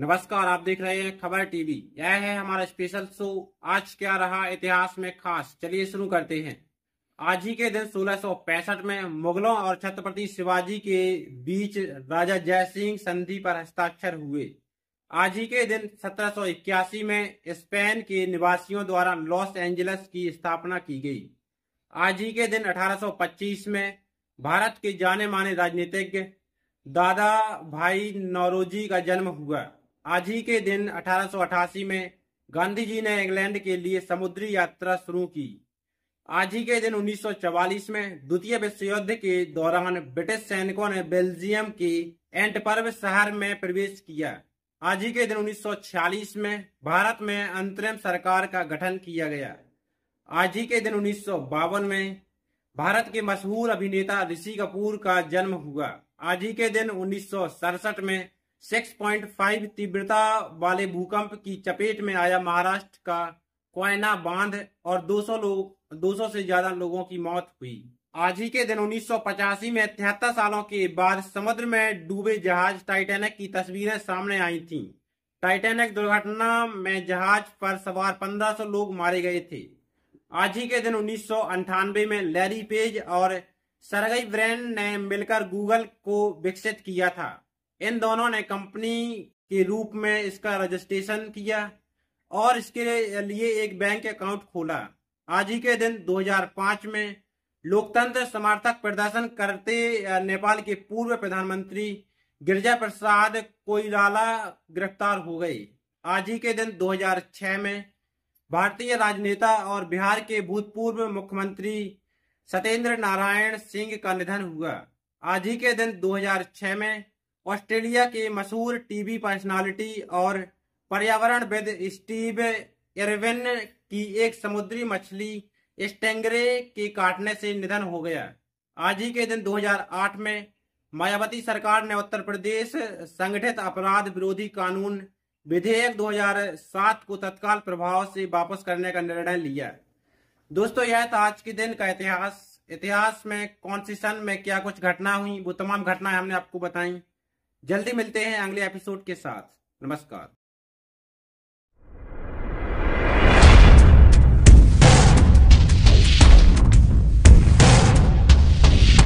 नमस्कार आप देख रहे हैं खबर टीवी यह है हमारा स्पेशल शो आज क्या रहा इतिहास में खास चलिए शुरू करते हैं आज ही के दिन सोलह में मुगलों और छत्रपति शिवाजी के बीच राजा जयसिंह संधि पर हस्ताक्षर हुए आज ही के दिन इक्यासी में स्पेन के निवासियों द्वारा लॉस एंजलस की स्थापना की गई आज ही के दिन 1825 में भारत के जाने माने राजनीतिज्ञ दादा भाई नौरोजी का जन्म हुआ आज ही के दिन 1888 में गांधी जी ने इंग्लैंड के लिए समुद्री यात्रा शुरू की आज ही के दिन 1944 में द्वितीय विश्व युद्ध के दौरान ब्रिटिश सैनिकों ने बेल्जियम के एंटपर्व शहर में प्रवेश किया आज ही के दिन 1946 में भारत में अंतरिम सरकार का गठन किया गया आज ही के दिन उन्नीस में भारत के मशहूर अभिनेता ऋषि कपूर का जन्म हुआ आज ही के दिन उन्नीस में 6.5 तीव्रता वाले भूकंप की चपेट में आया महाराष्ट्र का कोयना बांध और 200 लोग 200 से ज्यादा लोगों की मौत हुई आज ही के दिन उन्नीस में तिहत्तर सालों के बाद समुद्र में डूबे जहाज टाइटैनिक की तस्वीरें सामने आई थीं। टाइटैनिक दुर्घटना में जहाज पर सवार 1500 लोग मारे गए थे आज ही के दिन उन्नीस में लैरी पेज और सरगई ब्रैंड ने मिलकर गूगल को विकसित किया था इन दोनों ने कंपनी के रूप में इसका रजिस्ट्रेशन किया और इसके लिए एक बैंक अकाउंट खोला आज ही के दिन 2005 में लोकतंत्र समर्थक प्रदर्शन करते नेपाल के पूर्व प्रधानमंत्री गिरजा प्रसाद कोईराला गिरफ्तार हो गए आज ही के दिन 2006 में भारतीय राजनेता और बिहार के भूतपूर्व मुख्यमंत्री सत्येंद्र नारायण सिंह का निधन हुआ आज ही के दिन 2006 में ऑस्ट्रेलिया के मशहूर टीवी पर्सनालिटी और विद स्टीव इरविन की एक समुद्री मछली स्टेंगरे के काटने से निधन हो गया आज ही के दिन 2008 में मायावती सरकार ने उत्तर प्रदेश संगठित अपराध विरोधी कानून विधेयक 2007 को तत्काल प्रभाव से वापस करने का निर्णय लिया दोस्तों यह था आज के दिन का इतिहास इतिहास में कौन सी सन में क्या कुछ घटना हुई वो तमाम घटनाएं हमने आपको बताई जल्दी मिलते हैं अगले एपिसोड के साथ नमस्कार